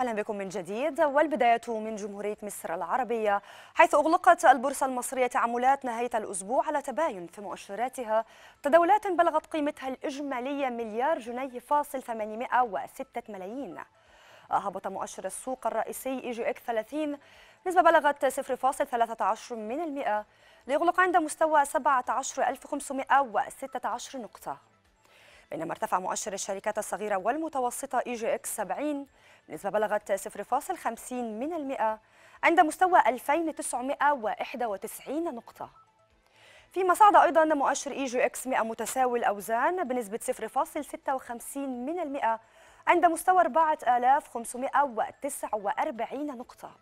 اهلا بكم من جديد والبدايه من جمهوريه مصر العربيه حيث اغلقت البورصه المصريه تعاملات نهايه الاسبوع على تباين في مؤشراتها تداولات بلغت قيمتها الاجماليه مليار جنيه فاصل 806 ملايين هبط مؤشر السوق الرئيسي اي جي اك 30 نسبة بلغت 0.13 من المئة ليغلق عند مستوى 17516 نقطة بينما ارتفع مؤشر الشركات الصغيرة والمتوسطة إي جي إكس 70 بنسبة بلغت 0.50 من المئة عند مستوى 2991 نقطة فيما صعد أيضا مؤشر إي جي إكس 100 متساوي الأوزان بنسبة 0.56 من المئة عند مستوى 4549 نقطة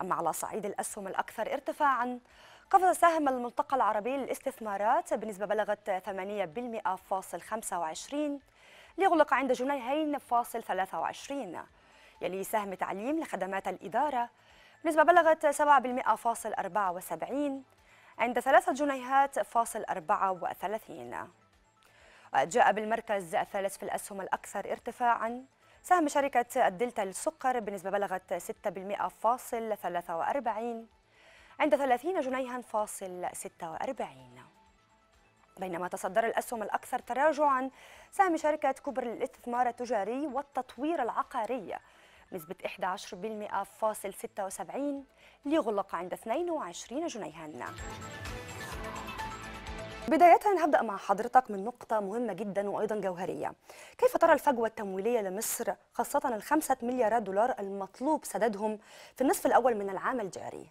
أما على صعيد الأسهم الأكثر ارتفاعاً قفز سهم الملتقى العربي للاستثمارات بنسبة بلغت 8.25 ليغلق عند جنيهين فاصل 23 يلي سهم تعليم لخدمات الإدارة بنسبة بلغت 7% فاصل 74 عند ثلاثة جنيهات فاصل 34 جاء بالمركز الثالث في الأسهم الأكثر ارتفاعاً سهم شركة الدلتا للسكر بنسبة بلغت 6% فاصل 43 عند 30 جنيها فاصل 46 بينما تصدر الأسهم الأكثر تراجعا سهم شركة كوبر للاستثمار التجاري والتطوير العقاري نسبة 11% فاصل 76 ليغلق عند 22 جنيها بداية هبدأ مع حضرتك من نقطة مهمة جدا وأيضا جوهرية كيف ترى الفجوة التمويلية لمصر خاصة الخمسة مليارات دولار المطلوب سددهم في النصف الأول من العام الجاري؟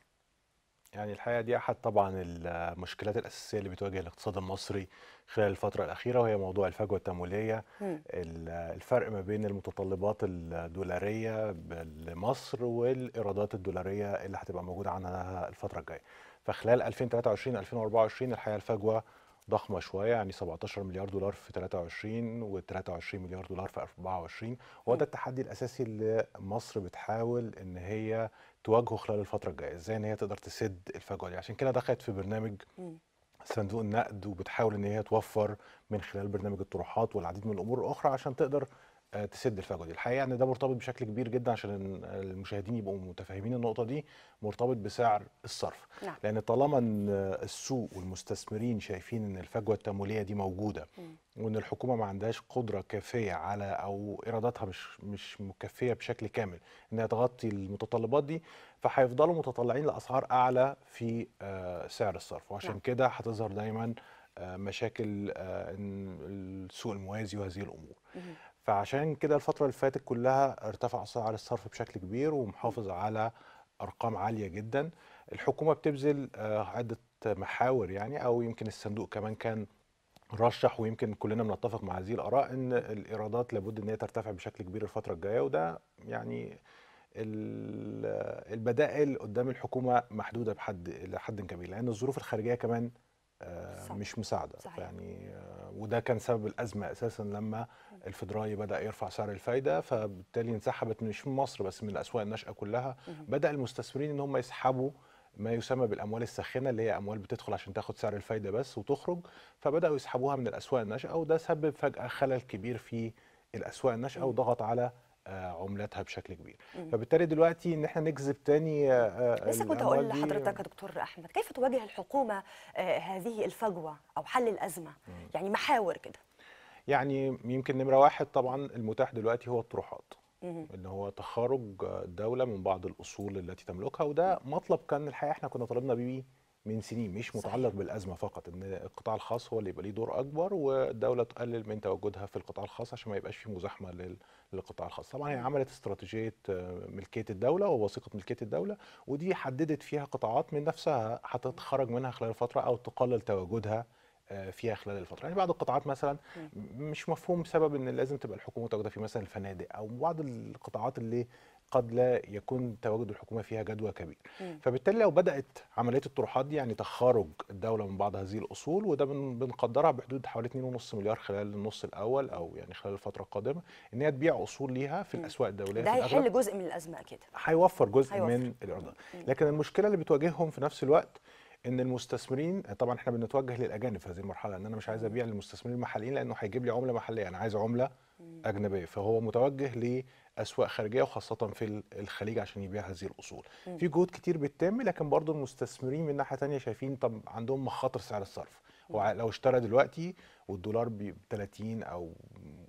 يعني الحقيقه دي احد طبعا المشكلات الاساسيه اللي بتواجه الاقتصاد المصري خلال الفتره الاخيره وهي موضوع الفجوه التمويليه الفرق ما بين المتطلبات الدولاريه لمصر والايرادات الدولاريه اللي هتبقى موجوده عنها الفتره الجايه فخلال 2023 2024 الحقيقه الفجوه ضخمه شويه يعني 17 مليار دولار في 23 و23 مليار دولار في 24 وهو ده التحدي الاساسي اللي مصر بتحاول ان هي تواجهه خلال الفتره الجايه ازاي ان هي تقدر تسد الفجوه دي عشان كده دخلت في برنامج صندوق النقد وبتحاول ان هي توفر من خلال برنامج الطروحات والعديد من الامور الاخرى عشان تقدر آه، تسد الفجوه دي الحقيقه ان يعني ده مرتبط بشكل كبير جدا عشان المشاهدين يبقوا متفاهمين النقطه دي مرتبط بسعر الصرف لا. نعم. لان طالما ان السوق والمستثمرين شايفين ان الفجوه التمويليه دي موجوده م. وان الحكومه ما عندهاش قدره كافيه على او ايراداتها مش مش مكفيه بشكل كامل انها تغطي المتطلبات دي فهيفضلوا متطلعين لاسعار اعلى في آه، سعر الصرف وعشان نعم. كده هتظهر دايما آه، مشاكل السوق الموازي وهذه الامور فعشان كده الفترة اللي فاتت كلها ارتفع سعر الصرف بشكل كبير ومحافظ على أرقام عالية جدا الحكومة بتبذل آه، عدة محاور يعني أو يمكن الصندوق كمان كان رشح ويمكن كلنا بنتفق مع هذه الآراء إن الإيرادات لابد إن هي ترتفع بشكل كبير الفترة الجاية وده يعني البدائل قدام الحكومة محدودة بحد إلى حد كبير لأن الظروف الخارجية كمان آه، مش مساعده صحيح. يعني وده كان سبب الازمه اساسا لما الفدرالي بدا يرفع سعر الفايده فبالتالي انسحبت مش من مصر بس من الاسواق الناشئه كلها بدا المستثمرين ان هم يسحبوا ما يسمى بالاموال الساخنه اللي هي اموال بتدخل عشان تاخد سعر الفايده بس وتخرج فبداوا يسحبوها من الاسواق الناشئه وده سبب فجاه خلل كبير في الاسواق الناشئه وضغط على آه، عملاتها بشكل كبير مم. فبالتالي دلوقتي ان احنا نجذب تاني آه، آه، لسه كنت اقول لحضرتك يا دكتور احمد كيف تواجه الحكومه هذه الفجوه او حل الازمه مم. يعني محاور كده يعني يمكن نمره واحد طبعا المتاح دلوقتي هو الطروحات ان هو تخارج الدوله من بعض الاصول التي تملكها وده مطلب كان الحقيقه احنا كنا طالبنا بيه من سنين مش متعلق بالازمه فقط ان القطاع الخاص هو اللي يبقى ليه دور اكبر والدوله تقلل من تواجدها في القطاع الخاص عشان ما يبقاش في مزاحمه للقطاع الخاص طبعا هي عملت استراتيجيه آه، ملكيه الدوله ووثيقه ملكيه الدوله ودي حددت فيها قطاعات من نفسها هتتخرج منها خلال فتره او تقلل تواجدها آه، فيها خلال الفتره يعني بعض القطاعات مثلا مش مفهوم سبب ان لازم تبقى الحكومه متواجده في مثلا الفنادق او بعض القطاعات اللي قد لا يكون تواجد الحكومه فيها جدوى كبير فبالتالي لو بدات عمليه الطروحات دي يعني تخرج الدوله من بعض هذه الاصول وده بنقدرها بحدود حوالي 2.5 مليار خلال النص الاول او يعني خلال الفتره القادمه ان هي تبيع اصول ليها في الاسواق الدوليه ده هيحل جزء من الازمه كده هيوفر جزء هيوفر. من الاعضاء لكن المشكله اللي بتواجههم في نفس الوقت ان المستثمرين طبعا احنا بنتوجه للاجانب في هذه المرحله ان انا مش عايز ابيع للمستثمرين المحليين لانه هيجيب لي عمله محليه انا عايز عمله اجنبيه فهو متوجه لاسواق خارجيه وخاصه في الخليج عشان يبيع هذه الاصول في جهود كتير بتتم لكن برضه المستثمرين من ناحيه ثانيه شايفين طب عندهم مخاطر سعر الصرف هو لو اشترى دلوقتي والدولار ب 30 او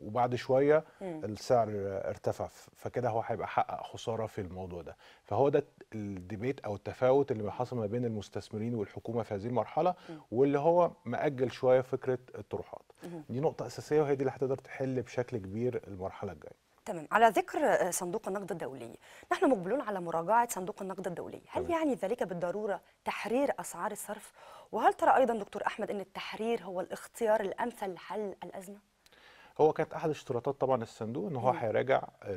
وبعد شويه مم. السعر ارتفع فكده هو هيبقى حقق خساره في الموضوع ده فهو ده الديبيت او التفاوت اللي حصل ما بين المستثمرين والحكومه في هذه المرحله مم. واللي هو ماجل شويه فكره الطروحات مم. دي نقطه اساسيه وهي دي اللي هتقدر تحل بشكل كبير المرحله الجايه تمام على ذكر آه، صندوق النقد الدولي نحن مقبلون على مراجعة صندوق النقد الدولي هل تمام. يعني ذلك بالضرورة تحرير أسعار الصرف وهل ترى أيضا دكتور أحمد أن التحرير هو الاختيار الأمثل لحل الأزمة؟ هو كانت احد اشتراطات طبعا الصندوق ان هو هيراجع آه،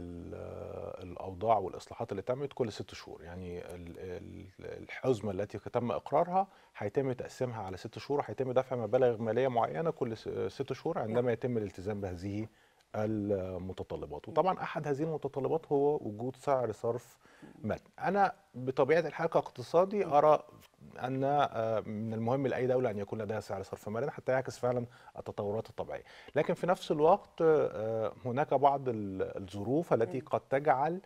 الاوضاع والاصلاحات اللي تمت كل ست شهور يعني الحزمه التي تم اقرارها هيتم تقسيمها على ست شهور هيتم دفع مبالغ ماليه معينه كل آه، ست شهور عندما نعم. يتم الالتزام بهذه المتطلبات وطبعا احد هذه المتطلبات هو وجود سعر صرف مال انا بطبيعه الحال كاقتصادي ارى ان آه، من المهم لاي دوله ان يكون لديها سعر صرف مال حتى يعكس فعلا التطورات الطبيعيه لكن في نفس الوقت آه، هناك بعض الظروف التي قد تجعل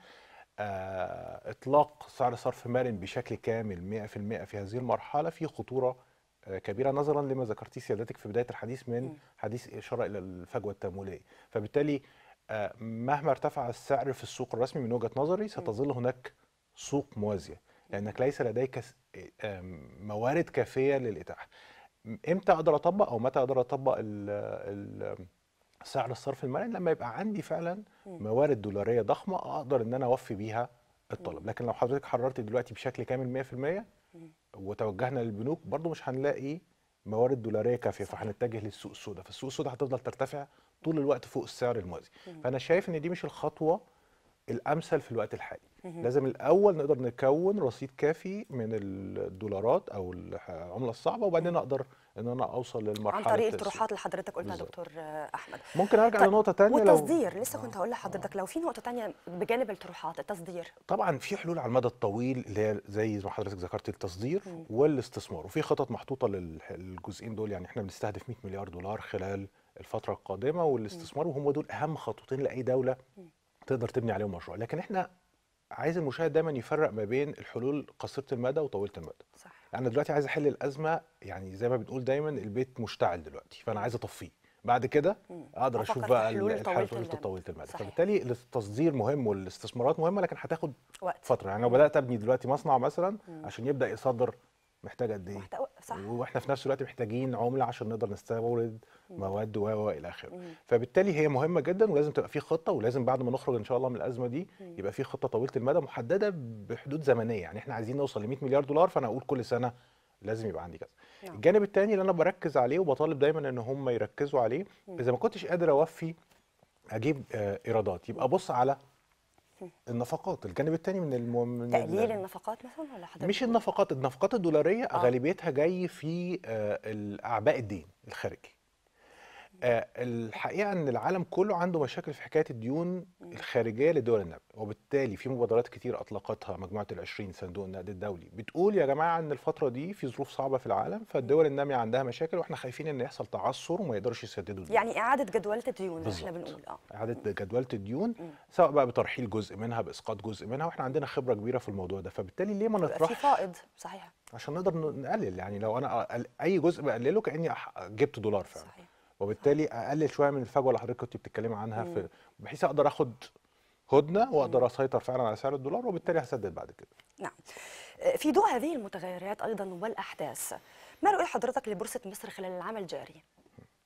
آه، اطلاق سعر صرف مال بشكل كامل 100% في هذه المرحله في خطوره كبيره نظرا لما ذكرتيه سيادتك في بدايه الحديث من حديث اشاره الى الفجوه التمويليه فبالتالي آه، مهما ارتفع السعر في السوق الرسمي من وجهه نظري ستظل هناك سوق موازيه لانك ليس لديك آه، موارد كافيه للاتاحه امتى اقدر اطبق او متى اقدر اطبق ال سعر الصرف المرن لما يبقى عندي فعلا موارد دولاريه ضخمه اقدر ان انا اوفي بيها الطلب لكن لو حضرتك حررت دلوقتي بشكل كامل 100% وتوجهنا للبنوك برضو مش هنلاقي موارد دولاريه كافيه فهنتجه للسوق السوداء فالسوق السوداء هتفضل ترتفع طول الوقت فوق السعر الموازي فانا شايف ان دي مش الخطوه الامثل في الوقت الحالي لازم الاول نقدر نكون رصيد كافي من الدولارات او العمله الصعبه وبعدين اقدر ان انا اوصل للمرحله عن طريق الطروحات اللي حضرتك قلتها يا دكتور احمد ممكن ارجع طيب، لنقطه ثانيه والتصدير لو... لسه آه. كنت هقول لحضرتك لو في نقطه ثانيه بجانب الطروحات التصدير طبعا في حلول على المدى الطويل اللي هي زي ما حضرتك ذكرت التصدير مم. والاستثمار وفي خطط محطوطه للجزئين دول يعني احنا بنستهدف 100 مليار دولار خلال الفتره القادمه والاستثمار وهم دول اهم خطوتين لاي دوله تقدر تبني عليهم مشروع لكن احنا عايز المشاهد دايما يفرق ما بين الحلول قصيره المدى وطويله المدى صح انا دلوقتي عايز احل الازمه يعني زي ما بنقول دايما البيت مشتعل دلوقتي فانا عايز اطفيه بعد كده اقدر اشوف بقى الحلول طويله المدى فبالتالي التصدير مهم والاستثمارات مهمه لكن هتاخد وقت فتره يعني لو بدات ابني دلوقتي مصنع مثلا مم. عشان يبدا يصدر محتاج قد ايه؟ صح. واحنا في نفس الوقت محتاجين عمله عشان نقدر نستورد مواد و الى اخره فبالتالي هي مهمه جدا ولازم تبقى في خطه ولازم بعد ما نخرج ان شاء الله من الازمه دي يبقى في خطه طويله المدى محدده بحدود زمنيه يعني احنا عايزين نوصل ل 100 مليار دولار فانا اقول كل سنه لازم يبقى عندي كذا نعم. الجانب الثاني اللي انا بركز عليه وبطالب دايما ان هم يركزوا عليه اذا ما كنتش قادر اوفي اجيب آه، ايرادات يبقى بص على النفقات الجانب الثاني من الم... من تقليل النفقات مثلا ولا حضرتك مش النفقات النفقات الدولاريه آه. غالبيتها جاي في آه، اعباء الدين الخارجي آه، الحقيقه ان العالم كله عنده مشاكل في حكايه الديون الخارجيه لدول النقد وبالتالي في مبادرات كتير اطلقتها مجموعه ال20 صندوق النقد الدولي بتقول يا جماعه ان الفتره دي في ظروف صعبه في العالم فالدول الناميه عندها مشاكل واحنا خايفين ان يحصل تعثر وما يقدرش يسددوا الديون يعني اعاده جدوله الديون احنا بنقول اه اعاده جدوله الديون سواء بقى بترحيل جزء منها باسقاط جزء منها واحنا عندنا خبره كبيره في الموضوع ده فبالتالي ليه ما نطرحش في فائض صحيح عشان نقدر نقلل يعني لو انا اي جزء بقلله كاني جبت دولار فعلا صحيح. وبالتالي اقلل شويه من الفجوه اللي حضرتك كنت بتتكلمي عنها في بحيث اقدر اخد هدنه واقدر اسيطر فعلا على سعر الدولار وبالتالي هسدد بعد كده. نعم. آه، في ضوء هذه المتغيرات ايضا والاحداث ما رؤيه حضرتك لبورصه مصر خلال العام الجاري؟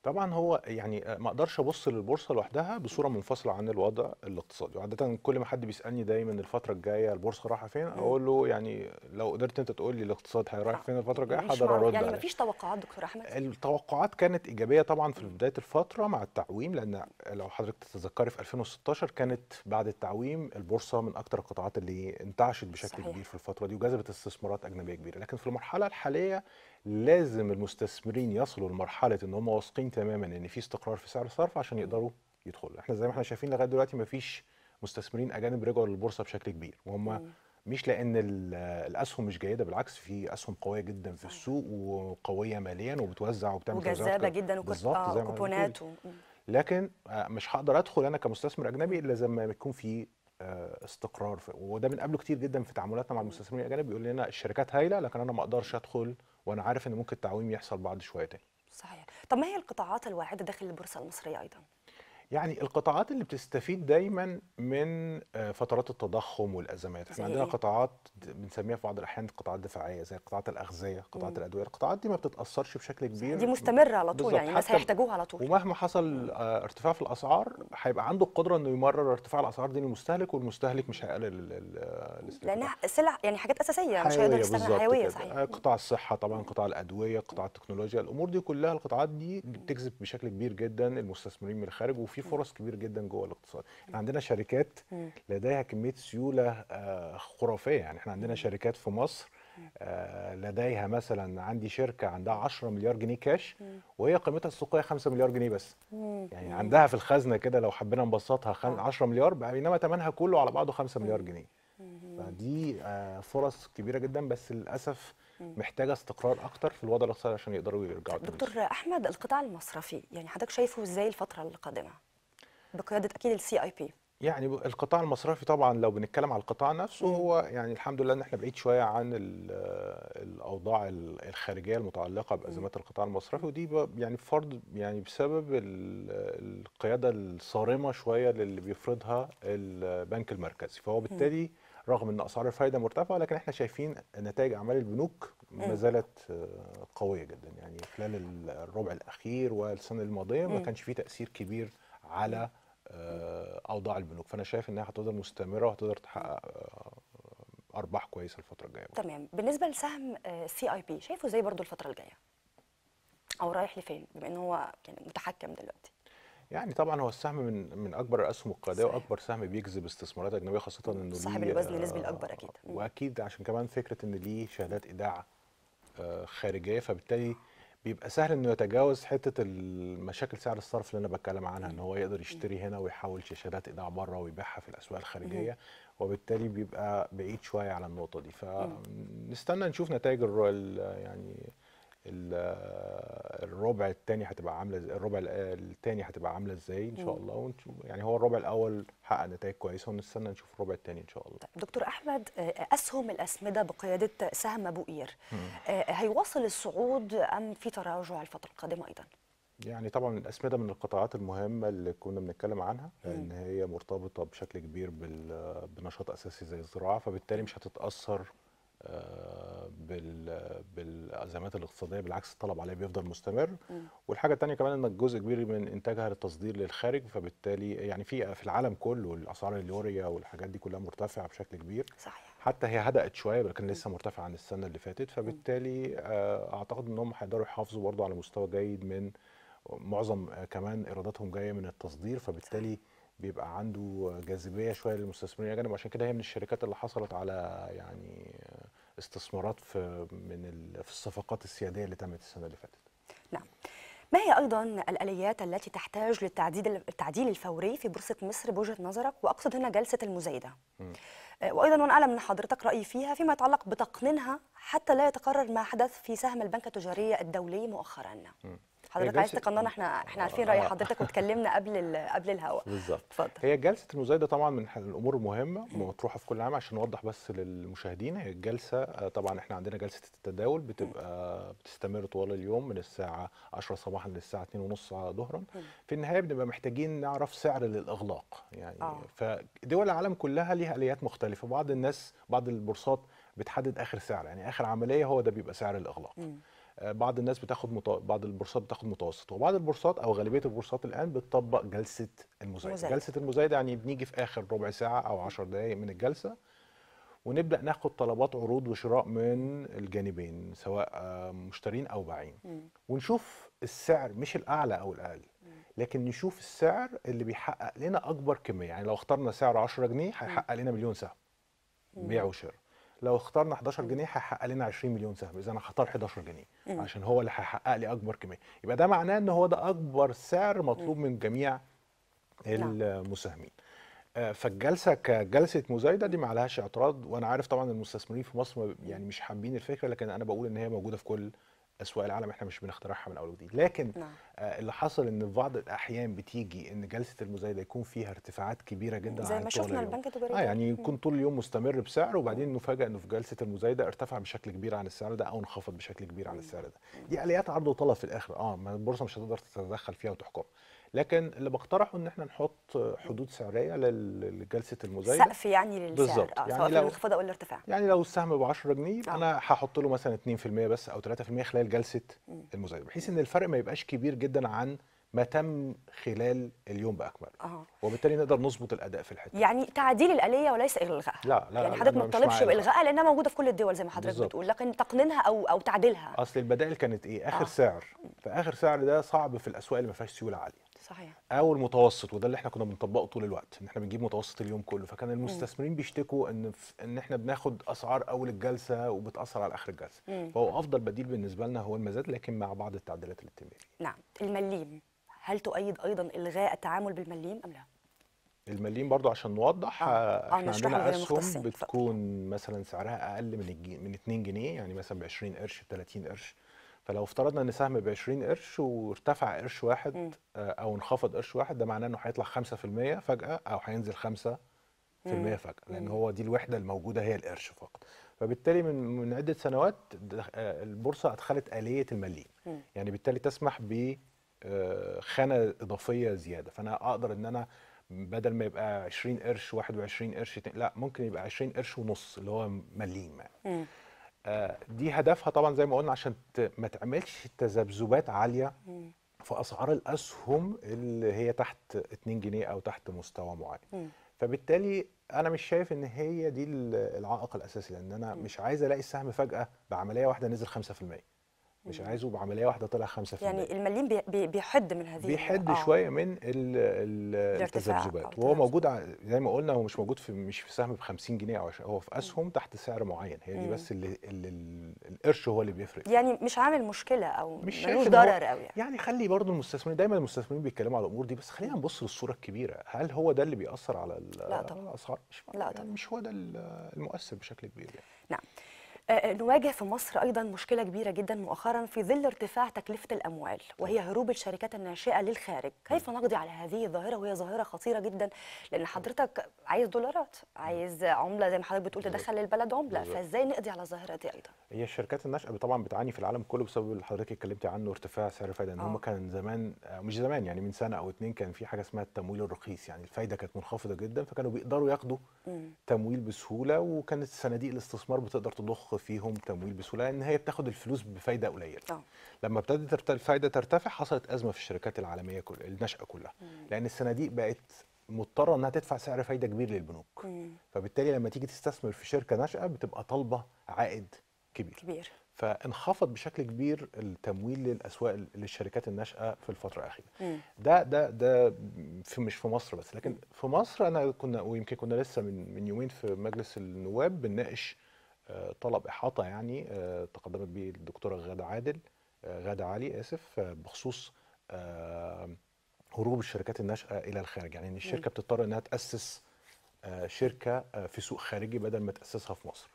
طبعا هو يعني ما اقدرش ابص للبورصه لوحدها بصوره منفصله عن الوضع الاقتصادي وعاده كل ما حد بيسالني دايما الفتره الجايه البورصه رايحه فين اقول له يعني لو قدرت انت تقول لي الاقتصاد هيروح آه، فين الفتره الجايه هقدر ارد يعني مفيش توقعات دكتور احمد التوقعات كانت ايجابيه طبعا في بدايه الفتره مع التعويم لان لو حضرتك تتذكري في 2016 كانت بعد التعويم البورصه من اكثر القطاعات اللي انتعشت بشكل صحيح. كبير في الفتره دي وجذبت استثمارات اجنبيه كبيره لكن في المرحله الحاليه لازم المستثمرين يصلوا لمرحله ان هم واثقين تماما ان في استقرار في سعر الصرف عشان يقدروا يدخلوا احنا زي ما احنا شايفين لغايه دلوقتي ما فيش مستثمرين اجانب رجعوا للبورصه بشكل كبير وهم مش لان الاسهم مش جيده بالعكس في اسهم قويه جدا في السوق وقويه ماليا وبتوزع وبتعمل وجذابه جدا وكوبونات آه، لكن آه، مش هقدر ادخل انا كمستثمر اجنبي الا لما يكون في آه، استقرار وده بنقابله كتير جدا في تعاملاتنا مع المستثمرين الاجانب بيقول لنا الشركات هايله لكن انا ما اقدرش ادخل وانا عارف ان ممكن التعويم يحصل بعد شويه تاني صحيح طب ما هي القطاعات الواعده داخل البورصه المصريه ايضا يعني القطاعات اللي بتستفيد دايما من آه، فترات التضخم والازمات احنا عندنا إيه؟ قطاعات بنسميها في بعض الاحيان قطاعات دفاعيه زي قطاعات الاغذيه قطاعات الادويه القطاعات دي ما بتتاثرش بشكل كبير دي مستمره على طول يعني الناس هيحتاجوها على طول ومهما حصل آه، ارتفاع في الاسعار هيبقى عنده القدره انه يمرر ارتفاع الاسعار دي للمستهلك والمستهلك مش هيقلل آه، لانها سلع يعني حاجات اساسيه مش هيقدر يستغنى حيويه صحيح قطاع الصحه طبعا قطاع الادويه قطاع التكنولوجيا الامور دي كلها القطاعات دي بتجذب بشكل كبير جدا المستثمرين من الخارج وفي في فرص كبير جدا جوه الاقتصاد احنا عندنا شركات لديها كميه سيوله آه، خرافيه يعني احنا عندنا شركات في مصر آه، لديها مثلا عندي شركه عندها 10 مليار جنيه كاش وهي قيمتها السوقيه 5 مليار جنيه بس يعني عندها في الخزنه كده لو حبينا نبسطها 10 آه. مليار بينما ثمنها كله على بعضه 5 مليار جنيه فدي فرص كبيره جدا بس للاسف محتاجه استقرار اكتر في الوضع الاقتصادي عشان يقدروا يرجعوا دكتور احمد القطاع المصرفي يعني حضرتك شايفه ازاي الفتره القادمه بقياده اكيد السي اي بي يعني القطاع المصرفي طبعا لو بنتكلم على القطاع نفسه هو يعني الحمد لله ان احنا بعيد شويه عن آه، الاوضاع الخارجيه المتعلقه بازمات القطاع المصرفي ودي يعني فرض يعني بسبب القياده الصارمه شويه للي بيفرضها البنك المركزي فهو بالتالي رغم ان اسعار الفايده مرتفعه لكن احنا شايفين نتائج اعمال البنوك ما زالت آه، قويه جدا يعني خلال الربع الاخير والسنه الماضيه ما كانش في تاثير كبير على آه، اوضاع البنوك فانا شايف انها هتقدر مستمره وهتقدر تحقق آه، ارباح كويسه الفتره الجايه تمام بالنسبه لسهم سي اي بي شايفه ازاي برضو الفتره الجايه او رايح لفين بما ان هو يعني متحكم دلوقتي يعني طبعا هو السهم من من اكبر الاسهم القياديه واكبر سهم بيجذب استثمارات اجنبيه خاصه انه صاحب الوزن النسبي آه، الاكبر اكيد واكيد عشان كمان فكره ان ليه شهادات ايداع خارجيه فبالتالي بيبقى سهل انه يتجاوز حته المشاكل سعر الصرف اللي انا بتكلم عنها ان هو يقدر يشتري هنا ويحول شاشات ايداع بره ويبيعها في الاسواق الخارجيه وبالتالي بيبقى بعيد شويه على النقطه دي فنستنى نشوف نتائج يعني الربع الثاني هتبقى عامله الربع الثاني هتبقى عامله ازاي ان شاء الله ونشوف يعني هو الربع الاول حقق نتائج كويسه ونستنى نشوف الربع الثاني ان شاء الله طيب دكتور احمد آه، اسهم الاسمده بقياده سهم ابو قير آه، هيواصل الصعود ام في تراجع الفتره القادمه ايضا يعني طبعا الاسمده من القطاعات المهمه اللي كنا بنتكلم عنها لان هي مرتبطه بشكل كبير بنشاط اساسي زي الزراعه فبالتالي مش هتتاثر آه، بالازمات الاقتصاديه بالعكس الطلب عليه بيفضل مستمر والحاجه الثانيه كمان ان جزء كبير من انتاجها للتصدير للخارج فبالتالي يعني في في العالم كله الاسعار اليوريا والحاجات دي كلها مرتفعه بشكل كبير صحيح حتى هي هدأت شويه لكن لسه مرتفعه عن السنه اللي فاتت فبالتالي آه، اعتقد ان هم هيقدروا يحافظوا برضه على مستوى جيد من معظم آه، كمان ايراداتهم جايه من التصدير فبالتالي بيبقى عنده جاذبيه شويه للمستثمرين الاجانب يعني عشان كده هي من الشركات اللي حصلت على يعني استثمارات في من في الصفقات السياديه اللي تمت السنه اللي فاتت. نعم. ما هي ايضا الاليات التي تحتاج للتعديل التعديل الفوري في بورصه مصر بوجهه نظرك واقصد هنا جلسه المزايده. آه، وايضا وانا اعلم من حضرتك رايي فيها فيما يتعلق بتقنينها حتى لا يتكرر ما حدث في سهم البنك التجاري الدولي مؤخرا. م. حضرتك عايز تقننا احنا احنا عارفين راي حضرتك واتكلمنا قبل قبل الهواء بالظبط اتفضل هي جلسه المزايده طبعا من الامور المهمه مطروحه في كل عام عشان نوضح بس للمشاهدين هي الجلسه آه، طبعا احنا عندنا جلسه التداول بتبقى بتستمر طوال اليوم من الساعه 10 صباحا للساعه 2:30 ظهرا في النهايه بنبقى محتاجين نعرف سعر للاغلاق يعني آه. فدول العالم كلها ليها اليات مختلفه بعض الناس بعض البورصات بتحدد اخر سعر يعني اخر عمليه هو ده بيبقى سعر الاغلاق م. آه، بعض الناس بتاخد مت... بعض البورصات بتاخد متوسط وبعض البورصات او غالبيه البورصات الان بتطبق جلسه المزايده مزايد. جلسه المزايده يعني بنيجي في اخر ربع ساعه او 10 دقائق من الجلسه ونبدا ناخد طلبات عروض وشراء من الجانبين سواء آه، مشترين او باعين ونشوف السعر مش الاعلى او الاقل لكن نشوف السعر اللي بيحقق لنا اكبر كميه يعني لو اخترنا سعر 10 جنيه هيحقق لنا مليون سهم بيع وشراء لو اخترنا 11 جنيه هيحقق لنا 20 مليون سهم اذا انا هختار 11 جنيه عشان هو اللي هيحقق لي اكبر كميه يبقى ده معناه ان هو ده اكبر سعر مطلوب من جميع نعم. المساهمين آه، فالجلسه كجلسه مزايده دي ما عليهاش اعتراض وانا عارف طبعا المستثمرين في مصر يعني مش حابين الفكره لكن انا بقول ان هي موجوده في كل اسواق العالم احنا مش بنخترعها من اول وجديد لكن نعم. آه اللي حصل ان في بعض الاحيان بتيجي ان جلسه المزايده يكون فيها ارتفاعات كبيره جدا زي ما شفنا البنك التجاري اه يعني يكون طول اليوم مستمر بسعر وبعدين نفاجئ انه في جلسه المزايده ارتفع بشكل كبير عن السعر ده او انخفض بشكل كبير عن السعر ده دي اليات عرض وطلب في الاخر اه البورصه مش هتقدر تتدخل فيها وتحكمها لكن اللي بقترحه ان احنا نحط حدود سعريه لجلسه المزايده سقف يعني للسعر بالظبط آه يعني سواء الانخفاض او الارتفاع يعني لو السهم ب 10 جنيه يبقى آه. انا هحط له مثلا 2% بس او 3% خلال جلسه المزايده بحيث ان الفرق ما يبقاش كبير جدا عن ما تم خلال اليوم باكمله آه. وبالتالي نقدر نظبط الاداء في الحته يعني تعديل الاليه وليس الغاء لا لا يعني حضرتك ما بتطالبش بالغاء لانها موجوده في كل الدول زي ما حضرتك بالزبط. بتقول لكن تقنينها او او تعديلها اصل البدائل كانت ايه اخر آه. سعر فاخر سعر ده صعب في الاسواق اللي ما فيهاش سيوله عاليه صحيح او المتوسط وده اللي احنا كنا بنطبقه طول الوقت ان احنا بنجيب متوسط اليوم كله فكان المستثمرين بيشتكوا ان ان احنا بناخد اسعار اول الجلسه وبتاثر على اخر الجلسه فهو افضل بديل بالنسبه لنا هو المزاد لكن مع بعض التعديلات اللي بتتم نعم المليم هل تؤيد ايضا الغاء التعامل بالمليم ام لا المليم برضو عشان نوضح آه. آه، احنا عندنا اسهم بتكون مثلا سعرها اقل من الجي... من 2 جنيه يعني مثلا ب 20 قرش 30 قرش فلو افترضنا ان سهم ب 20 قرش وارتفع قرش واحد م. آه، او انخفض قرش واحد ده معناه انه هيطلع 5% فجاه او هينزل 5% فجاه لان هو دي الوحده الموجوده هي القرش فقط فبالتالي من من عده سنوات آه، البورصه ادخلت اليه المليم يعني بالتالي تسمح ب آه، خانه اضافيه زياده فانا اقدر ان انا بدل ما يبقى 20 قرش 21 قرش لا ممكن يبقى 20 قرش ونص اللي هو مليم يعني. آه، دي هدفها طبعا زي ما قلنا عشان ما تعملش تذبذبات عاليه في اسعار الاسهم اللي هي تحت 2 جنيه او تحت مستوى معين فبالتالي انا مش شايف ان هي دي العائق الاساسي لان انا مش عايز الاقي السهم فجاه بعمليه واحده نزل 5% مش عايزه بعمليه واحده طلع 5% يعني المليم بيحد من هذه بيحد آه. شويه من التذبذبات وهو موجود زي ما قلنا هو مش موجود في مش في سهم ب 50 جنيه او هو في اسهم تحت سعر معين هي دي بس اللي, اللي القرش هو اللي بيفرق يعني مش عامل مشكله او مش ملوش ضرر قوي يعني. يعني خلي برضو المستثمرين دايما المستثمرين بيتكلموا على الامور دي بس خلينا نبص للصوره الكبيره هل هو ده اللي بيأثر على لا طبعا الاسعار مش لا يعني طبعا يعني مش هو ده المؤثر بشكل كبير يعني. نعم آه، آه، نواجه في مصر أيضا مشكلة كبيرة جدا مؤخرا في ظل ارتفاع تكلفة الأموال وهي هروب الشركات الناشئة للخارج كيف نقضي على هذه الظاهرة وهي ظاهرة خطيرة جدا لأن حضرتك عايز دولارات عايز عملة زي ما حضرتك بتقول تدخل للبلد عملة فازاي نقضي على الظاهرة دي أيضا هي الشركات الناشئة طبعا بتعاني في العالم كله بسبب اللي حضرتك اتكلمتي عنه ارتفاع سعر الفايدة إن هم آه. كان زمان مش زمان يعني من سنة أو اتنين كان في حاجة اسمها التمويل الرخيص يعني الفايدة كانت منخفضة جدا فكانوا بيقدروا ياخدوا تمويل بسهولة وكانت صناديق الاستثمار بتقدر تضخ فيهم تمويل بسهوله لان هي بتاخد الفلوس بفايده قليله أوه. لما ابتدت الفايده ترتفع حصلت ازمه في الشركات العالميه كل الناشئه كلها مم. لان الصناديق بقت مضطره انها تدفع سعر فايده كبير للبنوك مم. فبالتالي لما تيجي تستثمر في شركه ناشئه بتبقى طالبه عائد كبير كبير فانخفض بشكل كبير التمويل للاسواق للشركات الناشئه في الفتره الاخيره ده ده ده في مش في مصر بس لكن في مصر انا كنا ويمكن كنا لسه من من يومين في مجلس النواب بنناقش طلب احاطه يعني آه، تقدمت به الدكتوره غاده عادل آه، غاده علي اسف آه، بخصوص هروب الشركات الناشئه الى الخارج يعني ان الشركه بتضطر انها تاسس شركه في سوق خارجي بدل ما تاسسها في مصر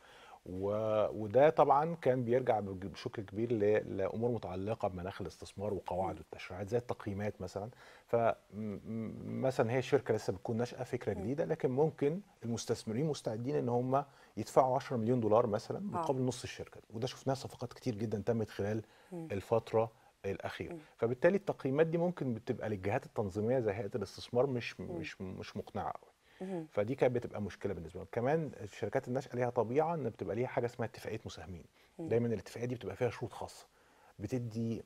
و... وده طبعا كان بيرجع بشكل كبير ل... لامور متعلقه بمناخ الاستثمار وقواعد والتشريعات زي التقييمات مثلا فمثلا هي شركه لسه بتكون ناشئه فكره جديده لكن ممكن المستثمرين مستعدين ان هم يدفعوا 10 مليون دولار مثلا آه. مقابل نص الشركه دي وده شفناه صفقات كتير جدا تمت خلال الفتره الاخيره فبالتالي التقييمات دي ممكن بتبقى للجهات التنظيميه زي هيئه الاستثمار مش مش مش مقنعه قوي فدي كانت بتبقى مشكله بالنسبه لهم كمان الشركات الناشئه ليها طبيعه ان بتبقى ليها حاجه اسمها اتفاقيه مساهمين دايما الاتفاقيه دي بتبقى فيها شروط خاصه بتدي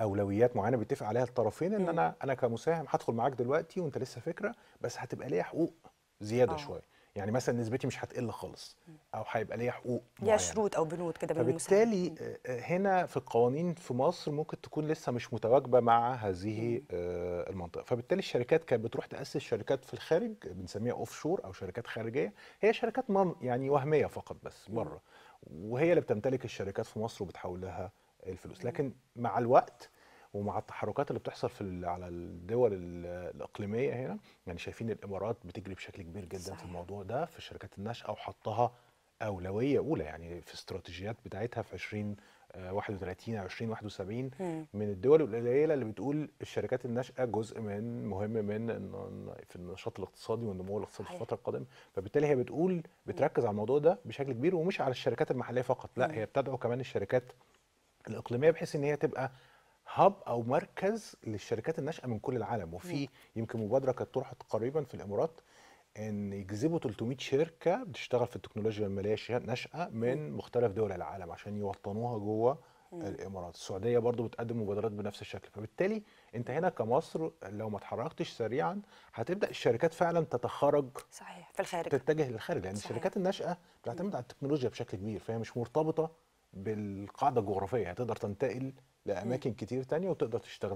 اولويات معينه بيتفق عليها الطرفين ان انا انا كمساهم هدخل معاك دلوقتي وانت لسه فكره بس هتبقى ليا حقوق زياده آه. شويه يعني مثلا نسبتي مش هتقل خالص او هيبقى ليا حقوق يا شروط او بنود كده فبالتالي آه، آه، هنا في القوانين في مصر ممكن تكون لسه مش متواجبه مع هذه آه، المنطقه فبالتالي الشركات كانت بتروح تاسس شركات في الخارج بنسميها اوف شور او شركات خارجيه هي شركات يعني وهميه فقط بس بره وهي اللي بتمتلك الشركات في مصر وبتحولها الفلوس لكن مع الوقت ومع التحركات اللي بتحصل في على الدول الاقليميه هنا يعني شايفين الامارات بتجري بشكل كبير جدا صحيح. في الموضوع ده في الشركات الناشئه وحطها اولويه اولى يعني في استراتيجيات بتاعتها في 20 31 آه، او 71 من الدول القليله اللي بتقول الشركات الناشئه جزء من مهم من في النشاط الاقتصادي والنمو الاقتصادي في الفتره القادمه فبالتالي هي بتقول بتركز على الموضوع ده بشكل كبير ومش على الشركات المحليه فقط لا هي بتدعو كمان الشركات الاقليميه بحيث ان هي تبقى هاب او مركز للشركات الناشئه من كل العالم وفي يمكن مبادره كانت طرحت قريبا في الامارات ان يجذبوا 300 شركه بتشتغل في التكنولوجيا الماليه ناشئه من مختلف دول العالم عشان يوطنوها جوه الامارات السعوديه برضو بتقدم مبادرات بنفس الشكل فبالتالي انت هنا كمصر لو ما اتحركتش سريعا هتبدا الشركات فعلا تتخرج صحيح في الخارج تتجه للخارج لان يعني الشركات الناشئه بتعتمد على التكنولوجيا بشكل كبير فهي مش مرتبطه بالقاعده الجغرافيه هتقدر يعني تنتقل لاماكن كتير تانية وتقدر تشتغل